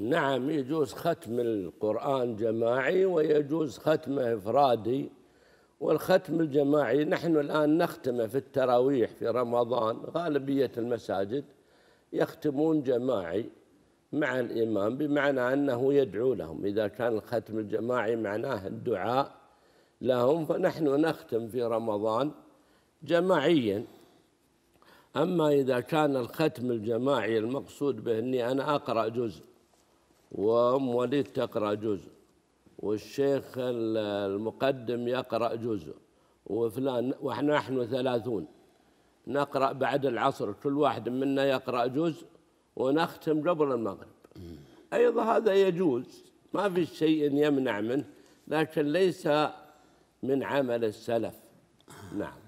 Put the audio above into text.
نعم يجوز ختم القرآن جماعي ويجوز ختمه إفرادي والختم الجماعي نحن الآن نختمه في التراويح في رمضان غالبية المساجد يختمون جماعي مع الإمام بمعنى أنه يدعو لهم إذا كان الختم الجماعي معناه الدعاء لهم فنحن نختم في رمضان جماعيا أما إذا كان الختم الجماعي المقصود به أني أنا أقرأ جزء وأم وليد تقرأ جزء والشيخ المقدم يقرأ جزء وفلان وإحنا نحن ثلاثون نقرأ بعد العصر كل واحد منا يقرأ جزء ونختم قبل المغرب أيضا هذا يجوز ما في شيء يمنع منه لكن ليس من عمل السلف نعم